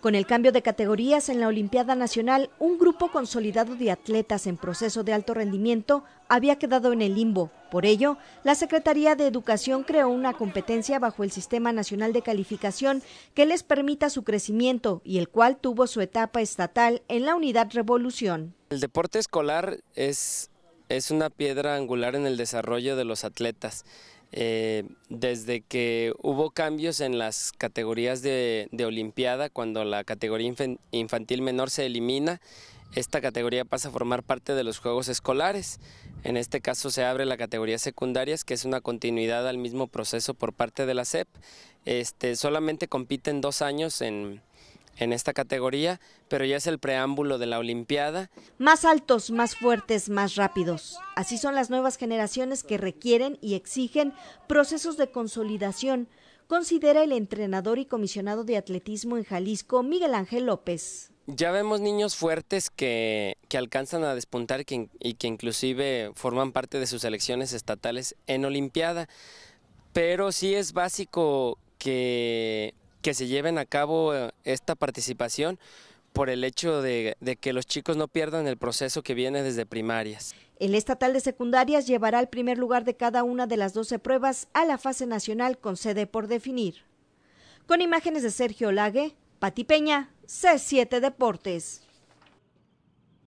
Con el cambio de categorías en la Olimpiada Nacional, un grupo consolidado de atletas en proceso de alto rendimiento había quedado en el limbo. Por ello, la Secretaría de Educación creó una competencia bajo el Sistema Nacional de Calificación que les permita su crecimiento y el cual tuvo su etapa estatal en la unidad Revolución. El deporte escolar es, es una piedra angular en el desarrollo de los atletas. Eh, desde que hubo cambios en las categorías de, Olimpiada, cuando la categoría infantil menor se elimina, esta categoría pasa a formar parte de los Juegos Escolares. En este caso se abre la categoría secundarias, que es una continuidad al mismo proceso por parte de la SEP. Este, solamente compiten dos años en, en esta categoría, pero ya es el preámbulo de la Olimpiada. Más altos, más fuertes, más rápidos. Así son las nuevas generaciones que requieren y exigen procesos de consolidación, considera el entrenador y comisionado de atletismo en Jalisco, Miguel Ángel López. Ya vemos niños fuertes que, que alcanzan a despuntar y que inclusive forman parte de sus elecciones estatales en Olimpiada, pero sí es básico que que se lleven a cabo eh, esta participación por el hecho de, que los chicos no pierdan el proceso que viene desde primarias. El estatal de secundarias llevará el primer lugar de cada una de las 12 pruebas a la fase nacional con sede por definir. Con imágenes de Sergio Lague, Pati Peña, C7 Deportes.